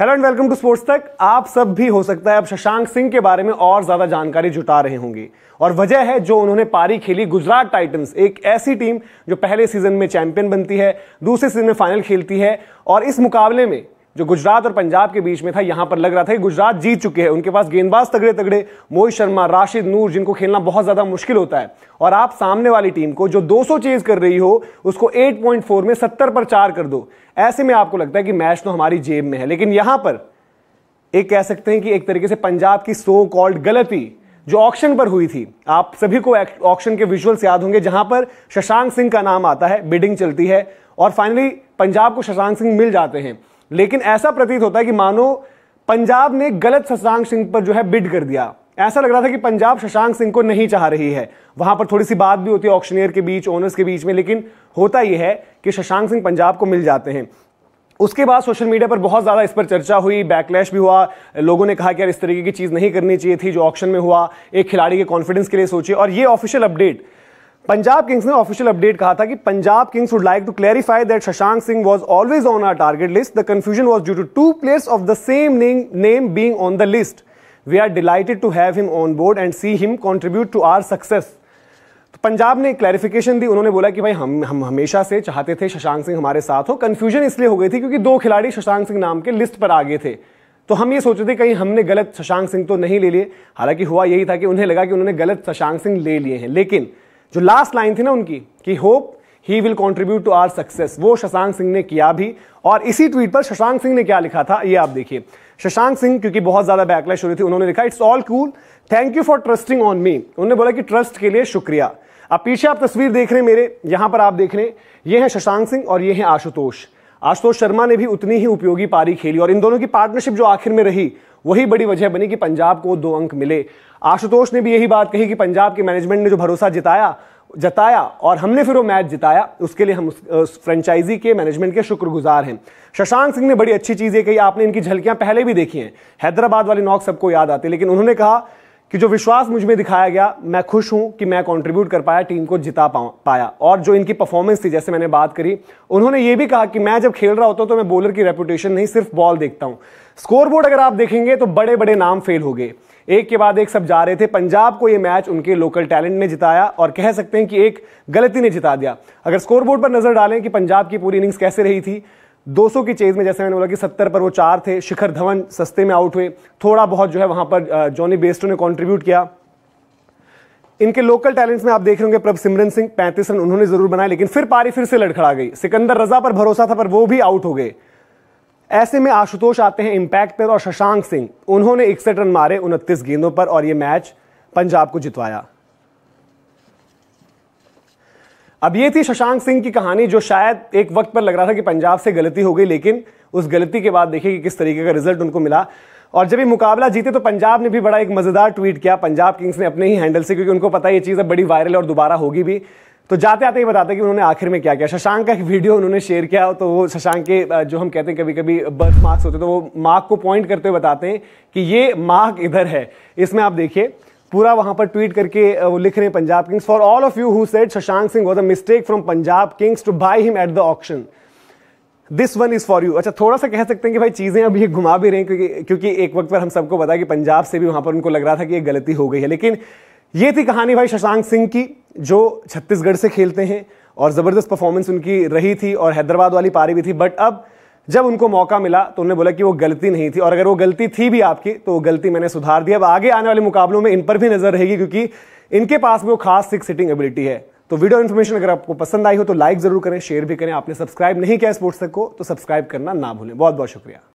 hello and welcome to sports Tak आप सब भी हो सकता है अब शशांक सिंह के बारे में और ज्यादा जानकारी जुटा रहे होंगे और वजह है जो उन्होंने पारी खेली गुजरात टाइटंस एक ऐसी टीम जो पहले सीजन में चैंपियन बनती है दूसरे सीजन में फाइनल खेलती है और इस मुकाबले में जो गुजरात और पंजाब के बीच में था यहां पर लग रहा था कि गुजरात जीत चुके हैं उनके पास गेंदबाज तगड़े तगड़े मोहित शर्मा राशिद नूर जिनको खेलना बहुत ज्यादा मुश्किल होता है और आप सामने वाली टीम को जो 200 चेज कर रही हो उसको 8.4 में 70 पर चार कर दो ऐसे में आपको लगता है कि मैच तो हमारी जेब में है लेकिन यहां पर एक कह सकते हैं कि एक तरीके से पंजाब की सो कॉल्ड गलती जो ऑक्शन पर हुई थी आप सभी को ऑक्शन के विजुअल्स याद होंगे जहां पर शशांक सिंह का नाम आता है बिडिंग चलती है और फाइनली पंजाब को शशांक सिंह मिल जाते हैं लेकिन ऐसा प्रतीत होता है कि मानो पंजाब ने गलत शशांक सिंह पर जो है बिड कर दिया ऐसा लग रहा था कि पंजाब शशांक सिंह को नहीं चाह रही है वहां पर थोड़ी सी बात भी होती है ऑक्शनियर के बीच ओनर्स के बीच में लेकिन होता यह है कि शशांक सिंह पंजाब को मिल जाते हैं उसके बाद सोशल मीडिया पर बहुत ज़्यादा इस पर चर्चा हुई बैकलैश भी हुआ लोगों ने कहा कि यार इस तरीके की चीज़ नहीं करनी चाहिए थी जो ऑप्शन में हुआ एक खिलाड़ी के कॉन्फिडेंस के लिए सोचिए और ये ऑफिशियल अपडेट पंजाब किंग्स ने ऑफिशियल अपडेट कहा था कि Punjab Kings would like to clarify that Shashank Singh was always on our target list the confusion was due to two players of the same name being on the list we are delighted to have him on board and see him contribute to our success Punjab ने clarification दी उन्होंने बोला कि भाई हम हम हमेशा से चाहते थे शशांक सिंह हमारे साथ हो कन्फ्यूजन इसलिए हो गई थी क्योंकि दो खिलाड़ी शशांक सिंह नाम के लिस्ट पर आ गए थे तो हम ये सोच रहे थे कहीं हमने गलत शशांक सिंह तो नहीं ले लिए हालांकि हुआ यही था कि उन्हें लगा कि उन्होंने गलत शशांक सिंह ले लिए हैं लेकिन जो लास्ट लाइन थी ना उनकी कि hope he will contribute to our success वो शशांक सिंह ने किया भी और इसी ट्वीट पर शशांक सिंह ने क्या लिखा था ये आप देखिए शशांक सिंह क्योंकि बहुत ज्यादा बैकलैश हो रही थी उन्होंने लिखा it's all cool thank you for trusting on me उन्होंने बोला कि ट्रस्ट के लिए शुक्रिया अब पीछे आप तस्वीर देख रहे हैं मेरे यहां पर आप देख रहे हैं ये हैं शशांक सिंह और ये हैं आशुतोष आशुतोष शर्मा ने भी उतनी ही उपयोगी पारी खेली और इन दोनों की पार्टनरशिप जो आखिर में रही वही बड़ी वजह बनी कि पंजाब को दो अंक मिले आशुतोष ने भी यही बात कही कि पंजाब के मैनेजमेंट ने जो भरोसा जिताया जताया और हमने फिर वो मैच जिताया उसके लिए हम उस, उस फ्रेंचाइजी के मैनेजमेंट के शुक्रगुजार हैं शशांक सिंह ने बड़ी अच्छी चीज़ें कही आपने इनकी झलकियां पहले भी देखी हैं हैदराबाद वाले नॉक सबको याद आते लेकिन उन्होंने कहा कि जो विश्वास मुझ में दिखाया गया मैं खुश हूं कि मैं कंट्रीब्यूट कर पाया टीम को जिता पाया और जो इनकी परफॉर्मेंस थी जैसे मैंने बात करी उन्होंने ये भी कहा कि मैं जब खेल रहा होता हूं तो मैं बॉलर की रेपुटेशन नहीं सिर्फ बॉल देखता हूं स्कोरबोर्ड अगर आप देखेंगे तो बड़े बड़े नाम फेल हो गए एक के बाद एक सब जा रहे थे पंजाब को यह मैच उनके लोकल टैलेंट ने जिताया और कह सकते हैं कि एक गलती ने जिता दिया अगर स्कोरबोर्ड पर नजर डालें कि पंजाब की पूरी इनिंग्स कैसे रही थी 200 की चेज में जैसे मैंने बोला कि 70 पर वो चार थे शिखर धवन सस्ते में आउट हुए थोड़ा बहुत जो है वहां पर जॉनी बेस्टो ने कॉन्ट्रीब्यूट किया इनके लोकल टैलेंट्स में आप देख रहे होंगे प्रभ सिमरन सिंह पैंतीस रन उन्होंने जरूर बनाए लेकिन फिर पारी फिर से लड़खड़ा गई सिकंदर रजा पर भरोसा था पर वो भी आउट हो गए ऐसे में आशुतोष आते हैं इंपैक्ट पर और शशांक सिंह उन्होंने इकसठ रन मारे उनतीस गेंदों पर और ये मैच पंजाब को जितवाया अब ये थी शशांक सिंह की कहानी जो शायद एक वक्त पर लग रहा था कि पंजाब से गलती हो गई लेकिन उस गलती के बाद देखिए कि किस तरीके का रिजल्ट उनको मिला और जब ये मुकाबला जीते तो पंजाब ने भी बड़ा एक मज़ेदार ट्वीट किया पंजाब किंग्स ने अपने ही हैंडल से क्योंकि उनको पता ये चीज़ अब बड़ी वायरल और दोबारा होगी भी तो जाते आते ही बताते कि उन्होंने आखिर में क्या किया शशांक का एक वीडियो उन्होंने शेयर किया तो वो शशांक के जो हम कहते हैं कभी कभी बर्थ मार्क्स होते तो वो मार्क को पॉइंट करते हुए बताते हैं कि ये मार्क इधर है इसमें आप देखिए पूरा वहां पर ट्वीट करके वो लिख रहे हैं Punjab Kings for all of you who said Shashank Singh was a mistake from Punjab Kings to buy him at the auction this one is for you अच्छा थोड़ा सा कह सकते हैं कि भाई चीज़ें अभी ये घुमा भी रहे हैं क्योंकि क्योंकि एक वक्त पर हम सबको पता कि पंजाब से भी वहां पर उनको लग रहा था कि ये गलती हो गई है लेकिन ये थी कहानी भाई शशांक सिंह की जो छत्तीसगढ़ से खेलते हैं और ज़बरदस्त परफॉर्मेंस उनकी रही थी और हैदराबाद वाली पारी भी थी बट अब जब उनको मौका मिला तो उन्होंने बोला कि वो गलती नहीं थी और अगर वो गलती थी भी आपकी तो वो गलती मैंने सुधार दी अब आगे आने वाले मुकाबलों में इन पर भी नजर रहेगी क्योंकि इनके पास भी वो खास सिक्स सिटिंग एबिलिटी है तो वीडियो इन्फॉर्मेशन अगर आपको पसंद आई हो तो लाइक जरूर करें शेयर भी करें आपने सब्सक्राइब नहीं किया स्पोर्ट्स तक को तो सब्सक्राइब करना ना भूलें बहुत बहुत शुक्रिया